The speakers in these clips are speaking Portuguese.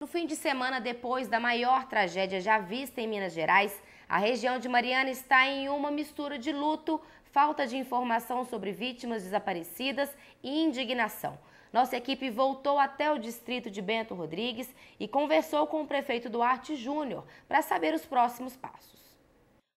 No fim de semana, depois da maior tragédia já vista em Minas Gerais, a região de Mariana está em uma mistura de luto, falta de informação sobre vítimas desaparecidas e indignação. Nossa equipe voltou até o distrito de Bento Rodrigues e conversou com o prefeito Duarte Júnior para saber os próximos passos.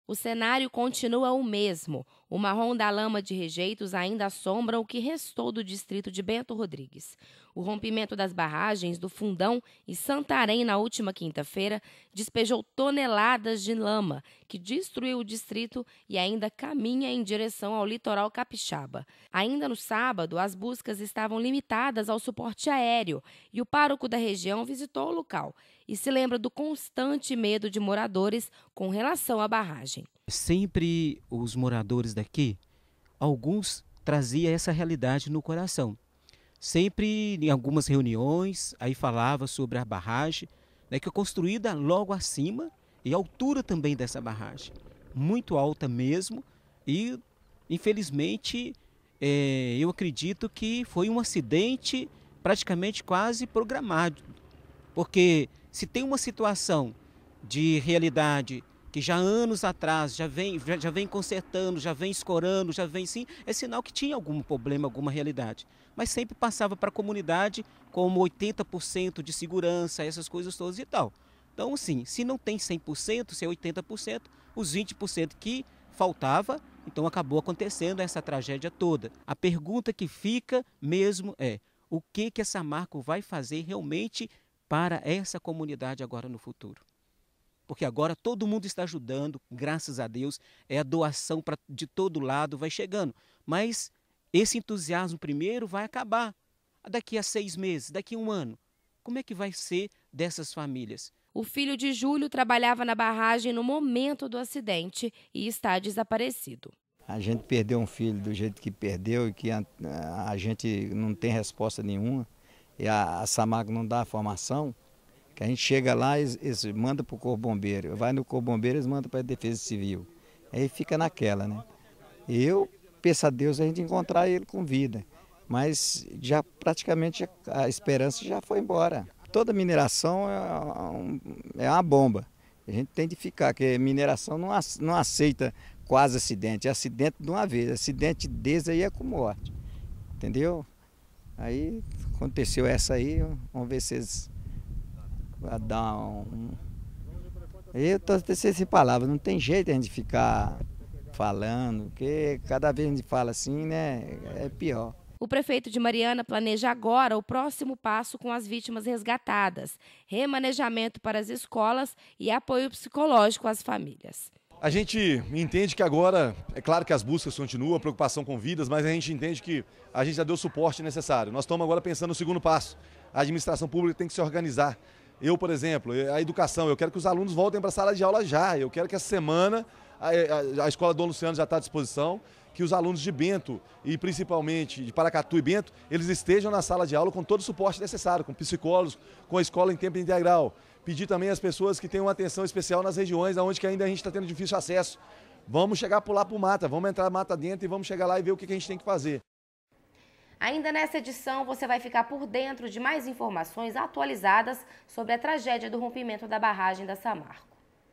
O cenário continua o mesmo. O marrom da lama de rejeitos ainda assombra o que restou do distrito de Bento Rodrigues. O rompimento das barragens do Fundão e Santarém na última quinta-feira despejou toneladas de lama, que destruiu o distrito e ainda caminha em direção ao litoral capixaba. Ainda no sábado, as buscas estavam limitadas ao suporte aéreo e o pároco da região visitou o local e se lembra do constante medo de moradores com relação à barragem. Sempre os moradores daqui, alguns trazia essa realidade no coração sempre em algumas reuniões, aí falava sobre a barragem, né, que é construída logo acima e a altura também dessa barragem, muito alta mesmo, e infelizmente é, eu acredito que foi um acidente praticamente quase programado, porque se tem uma situação de realidade que já anos atrás já vem, já, já vem consertando, já vem escorando, já vem sim, é sinal que tinha algum problema, alguma realidade. Mas sempre passava para a comunidade como 80% de segurança, essas coisas todas e tal. Então, assim, se não tem 100%, se é 80%, os 20% que faltava, então acabou acontecendo essa tragédia toda. A pergunta que fica mesmo é: o que que essa Marco vai fazer realmente para essa comunidade agora no futuro? porque agora todo mundo está ajudando, graças a Deus, é a doação de todo lado vai chegando. Mas esse entusiasmo primeiro vai acabar daqui a seis meses, daqui a um ano. Como é que vai ser dessas famílias? O filho de Júlio trabalhava na barragem no momento do acidente e está desaparecido. A gente perdeu um filho do jeito que perdeu e que a, a gente não tem resposta nenhuma. E a, a não dá a formação. Que a gente chega lá, eles, eles mandam para o Corpo Bombeiro. Vai no Corpo Bombeiro, eles mandam para a Defesa Civil. Aí fica naquela, né? Eu peço a Deus a gente encontrar ele com vida. Mas já praticamente a esperança já foi embora. Toda mineração é, é, é uma bomba. A gente tem de ficar, porque mineração não, não aceita quase acidente. É acidente de uma vez. Acidente desde aí é com morte. Entendeu? Aí aconteceu essa aí, vamos ver se eles dar um. Eu estou sem palavras, não tem jeito a gente ficar falando, porque cada vez a gente fala assim, né? É pior. O prefeito de Mariana planeja agora o próximo passo com as vítimas resgatadas: remanejamento para as escolas e apoio psicológico às famílias. A gente entende que agora, é claro que as buscas continuam, a preocupação com vidas, mas a gente entende que a gente já deu o suporte necessário. Nós estamos agora pensando no segundo passo. A administração pública tem que se organizar eu, por exemplo, a educação, eu quero que os alunos voltem para a sala de aula já. Eu quero que essa semana a, a, a escola Dom Luciano já está à disposição, que os alunos de Bento e principalmente de Paracatu e Bento, eles estejam na sala de aula com todo o suporte necessário, com psicólogos, com a escola em tempo integral. Pedir também às pessoas que tenham atenção especial nas regiões onde que ainda a gente está tendo difícil acesso. Vamos chegar por lá para o mata, vamos entrar mata dentro e vamos chegar lá e ver o que, que a gente tem que fazer. Ainda nessa edição, você vai ficar por dentro de mais informações atualizadas sobre a tragédia do rompimento da barragem da Samarco.